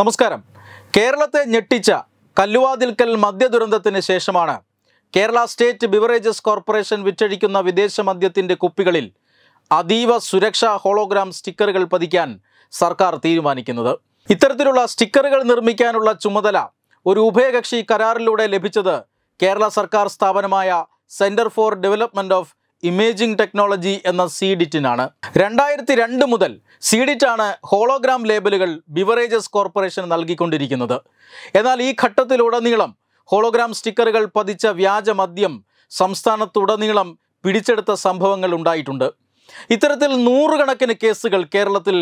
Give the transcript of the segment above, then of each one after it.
നമസ്കാരം കേരളത്തെ ഞെട്ടിച്ച കല്ലുവാതിൽക്കൽ മദ്യ ദുരന്തത്തിന് ശേഷമാണ് കേരള സ്റ്റേറ്റ് ബിവറേജസ് കോർപ്പറേഷൻ വിറ്റഴിക്കുന്ന വിദേശ മദ്യത്തിൻ്റെ കുപ്പികളിൽ അതീവ സുരക്ഷാ ഹോളോഗ്രാം സ്റ്റിക്കറുകൾ പതിക്കാൻ സർക്കാർ തീരുമാനിക്കുന്നത് ഇത്തരത്തിലുള്ള സ്റ്റിക്കറുകൾ നിർമ്മിക്കാനുള്ള ചുമതല ഒരു ഉഭയകക്ഷി കരാറിലൂടെ ലഭിച്ചത് കേരള സർക്കാർ സ്ഥാപനമായ centre for development of imaging technology എന്ന സീഡിറ്റിനാണ് രണ്ടായിരത്തി രണ്ട് മുതൽ സീഡിറ്റാണ് ഹോളോഗ്രാം ലേബലുകൾ ബിവറേജസ് കോർപ്പറേഷൻ നൽകിക്കൊണ്ടിരിക്കുന്നത് എന്നാൽ ഈ ഘട്ടത്തിലുടനീളം ഹോളോഗ്രാം സ്റ്റിക്കറുകൾ പതിച്ച വ്യാജ മദ്യം സംസ്ഥാനത്തുടനീളം പിടിച്ചെടുത്ത സംഭവങ്ങൾ ഉണ്ടായിട്ടുണ്ട് ഇത്തരത്തിൽ നൂറുകണക്കിന് കേസുകൾ കേരളത്തിൽ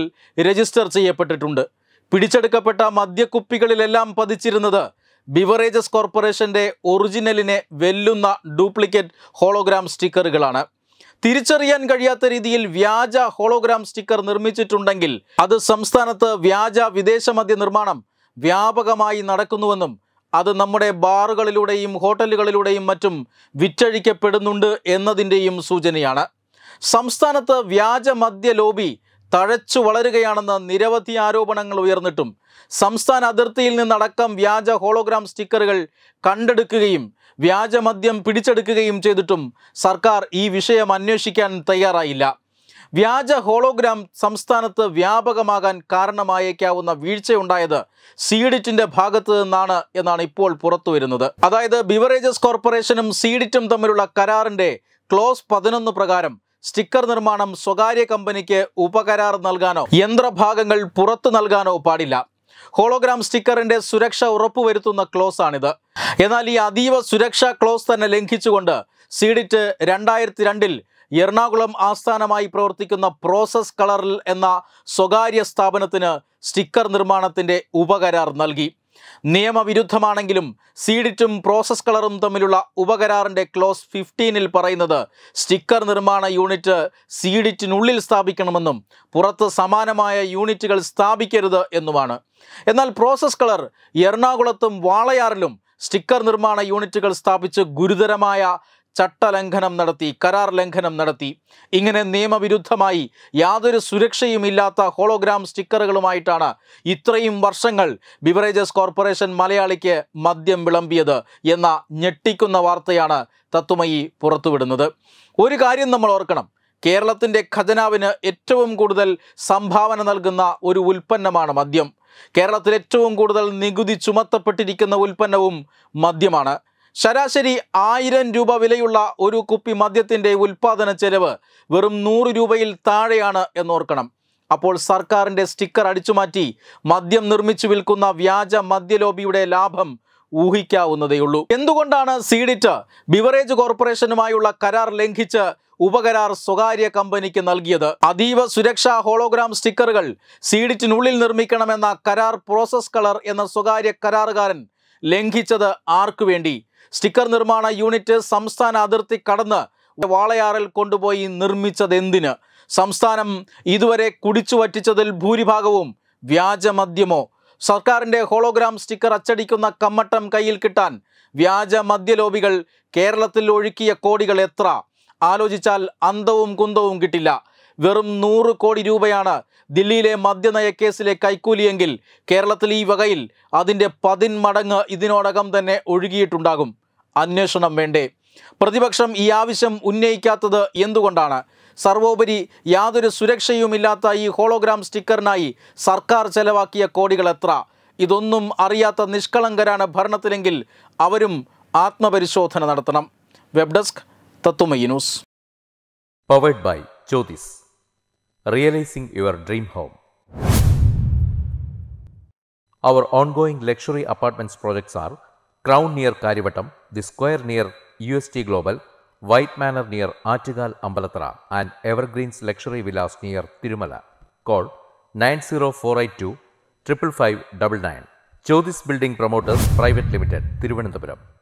രജിസ്റ്റർ ചെയ്യപ്പെട്ടിട്ടുണ്ട് പിടിച്ചെടുക്കപ്പെട്ട മദ്യക്കുപ്പികളിലെല്ലാം പതിച്ചിരുന്നത് ബിവറേജസ് കോർപ്പറേഷൻ്റെ ഒറിജിനലിനെ വെല്ലുന്ന ഡ്യൂപ്ലിക്കേറ്റ് ഹോളോഗ്രാം സ്റ്റിക്കറുകളാണ് തിരിച്ചറിയാൻ കഴിയാത്ത രീതിയിൽ വ്യാജ ഹോളോഗ്രാം സ്റ്റിക്കർ നിർമ്മിച്ചിട്ടുണ്ടെങ്കിൽ അത് സംസ്ഥാനത്ത് വ്യാജ വിദേശ മദ്യ നിർമ്മാണം വ്യാപകമായി നടക്കുന്നുവെന്നും അത് നമ്മുടെ ബാറുകളിലൂടെയും ഹോട്ടലുകളിലൂടെയും മറ്റും വിറ്റഴിക്കപ്പെടുന്നുണ്ട് എന്നതിൻ്റെയും സൂചനയാണ് സംസ്ഥാനത്ത് വ്യാജ മദ്യ ലോബി തഴച്ചു വളരുകയാണെന്ന് നിരവധി ആരോപണങ്ങൾ ഉയർന്നിട്ടും സംസ്ഥാന അതിർത്തിയിൽ നിന്നടക്കം വ്യാജ ഹോളോഗ്രാം സ്റ്റിക്കറുകൾ കണ്ടെടുക്കുകയും വ്യാജമദ്യം പിടിച്ചെടുക്കുകയും ചെയ്തിട്ടും സർക്കാർ ഈ വിഷയം അന്വേഷിക്കാൻ തയ്യാറായില്ല വ്യാജ ഹോളോഗ്രാം സംസ്ഥാനത്ത് വ്യാപകമാകാൻ കാരണമായേക്കാവുന്ന വീഴ്ചയുണ്ടായത് സീഡിറ്റിന്റെ ഭാഗത്ത് നിന്നാണ് എന്നാണ് ഇപ്പോൾ പുറത്തുവരുന്നത് അതായത് ബിവറേജസ് കോർപ്പറേഷനും സീഡിറ്റും തമ്മിലുള്ള കരാറിന്റെ ക്ലോസ് പതിനൊന്ന് പ്രകാരം സ്റ്റിക്കർ നിർമ്മാണം സ്വകാര്യ കമ്പനിക്ക് ഉപകരാർ നൽകാനോ യന്ത്രഭാഗങ്ങൾ പുറത്തു നൽകാനോ പാടില്ല ഹോളോഗ്രാം സ്റ്റിക്കറിന്റെ സുരക്ഷ ഉറപ്പുവരുത്തുന്ന ക്ലോസ് ആണിത് എന്നാൽ ഈ അതീവ സുരക്ഷാ ക്ലോസ് തന്നെ ലംഘിച്ചുകൊണ്ട് സീഡിറ്റ് രണ്ടായിരത്തി രണ്ടിൽ എറണാകുളം ആസ്ഥാനമായി പ്രവർത്തിക്കുന്ന പ്രോസസ് കളറിൽ എന്ന സ്വകാര്യ സ്ഥാപനത്തിന് സ്റ്റിക്കർ നിർമ്മാണത്തിന്റെ ഉപകരാർ നൽകി നിയമവിരുദ്ധമാണെങ്കിലും സീഡിറ്റും പ്രോസസ് കളറും തമ്മിലുള്ള ഉപകരാറിൻ്റെ ക്ലോസ് ഫിഫ്റ്റീനിൽ പറയുന്നത് സ്റ്റിക്കർ നിർമ്മാണ യൂണിറ്റ് സീഡിറ്റിനുള്ളിൽ സ്ഥാപിക്കണമെന്നും പുറത്ത് സമാനമായ യൂണിറ്റുകൾ സ്ഥാപിക്കരുത് എന്നുമാണ് എന്നാൽ പ്രോസസ് കളർ എറണാകുളത്തും വാളയാറിലും സ്റ്റിക്കർ നിർമ്മാണ യൂണിറ്റുകൾ സ്ഥാപിച്ച് ഗുരുതരമായ ചട്ടലംഘനം നടത്തി കരാർ ലംഘനം നടത്തി ഇങ്ങനെ നിയമവിരുദ്ധമായി യാതൊരു സുരക്ഷയും ഇല്ലാത്ത ഹോളോഗ്രാം സ്റ്റിക്കറുകളുമായിട്ടാണ് ഇത്രയും വർഷങ്ങൾ ബിവറേജസ് കോർപ്പറേഷൻ മലയാളിക്ക് മദ്യം വിളമ്പിയത് എന്ന ഞെട്ടിക്കുന്ന വാർത്തയാണ് തത്വമയി പുറത്തുവിടുന്നത് ഒരു കാര്യം നമ്മൾ ഓർക്കണം കേരളത്തിൻ്റെ ഖജനാവിന് ഏറ്റവും കൂടുതൽ സംഭാവന നൽകുന്ന ഒരു ഉൽപ്പന്നമാണ് മദ്യം കേരളത്തിൽ ഏറ്റവും കൂടുതൽ നികുതി ചുമത്തപ്പെട്ടിരിക്കുന്ന ഉൽപ്പന്നവും മദ്യമാണ് ശരാശരി ആയിരം രൂപ വിലയുള്ള ഒരു കുപ്പി മദ്യത്തിൻ്റെ ഉൽപ്പാദന ചെലവ് വെറും നൂറ് രൂപയിൽ താഴെയാണ് എന്നോർക്കണം അപ്പോൾ സർക്കാരിൻ്റെ സ്റ്റിക്കർ അടിച്ചുമാറ്റി മദ്യം നിർമ്മിച്ചു വിൽക്കുന്ന വ്യാജ മദ്യലോബിയുടെ ലാഭം ഊഹിക്കാവുന്നതേയുള്ളൂ എന്തുകൊണ്ടാണ് സീഡിറ്റ് ബിവറേജ് കോർപ്പറേഷനുമായുള്ള കരാർ ലംഘിച്ച് ഉപകരാർ സ്വകാര്യ കമ്പനിക്ക് നൽകിയത് അതീവ സുരക്ഷാ ഹോളോഗ്രാം സ്റ്റിക്കറുകൾ സീഡിറ്റിനുള്ളിൽ നിർമ്മിക്കണമെന്ന കരാർ പ്രോസസ് കളർ എന്ന സ്വകാര്യ കരാറുകാരൻ ലംഘിച്ചത് ആർക്കു വേണ്ടി സ്റ്റിക്കർ നിർമ്മാണ യൂണിറ്റ് സംസ്ഥാന അതിർത്തി കടന്ന് വാളയാറിൽ കൊണ്ടുപോയി നിർമ്മിച്ചത് എന്തിന് സംസ്ഥാനം ഇതുവരെ കുടിച്ചു വറ്റിച്ചതിൽ ഭൂരിഭാഗവും വ്യാജമദ്യമോ സർക്കാരിൻ്റെ ഹോളോഗ്രാം സ്റ്റിക്കർ അച്ചടിക്കുന്ന കമ്മട്ടം കയ്യിൽ കിട്ടാൻ വ്യാജ മദ്യലോബികൾ കേരളത്തിൽ ഒഴുക്കിയ കോടികൾ എത്ര ആലോചിച്ചാൽ അന്തവും കുന്തവും കിട്ടില്ല വെറും നൂറ് കോടി രൂപയാണ് ദില്ലിയിലെ മദ്യനയ കേസിലെ കൈക്കൂലിയെങ്കിൽ കേരളത്തിൽ ഈ വകയിൽ അതിൻ്റെ പതിന്മടങ്ങ് ഇതിനോടകം തന്നെ ഒഴുകിയിട്ടുണ്ടാകും അന്വേഷണം വേണ്ടേ പ്രതിപക്ഷം ഈ ആവശ്യം ഉന്നയിക്കാത്തത് എന്തുകൊണ്ടാണ് സർവോപരി യാതൊരു സുരക്ഷയുമില്ലാത്ത ഈ ഹോളോഗ്രാം സ്റ്റിക്കറിനായി സർക്കാർ ചെലവാക്കിയ കോടികൾ എത്ര ഇതൊന്നും അറിയാത്ത നിഷ്കളങ്കരാണ് ഭരണത്തിലെങ്കിൽ അവരും ആത്മപരിശോധന നടത്തണം വെബ് ഡെസ്ക് തത്തുമയി news powered by Jyothis Realizing Your Dream Home. Our ongoing luxury apartments projects are Crown near Karivatam, The Square near UST Global, White Manor near Artigal Ambalatra and Evergreen's Luxury Villas near Tirumala. Call 90482 55599. Chodis Building Promoters Private Limited, Thiruvananthapuram.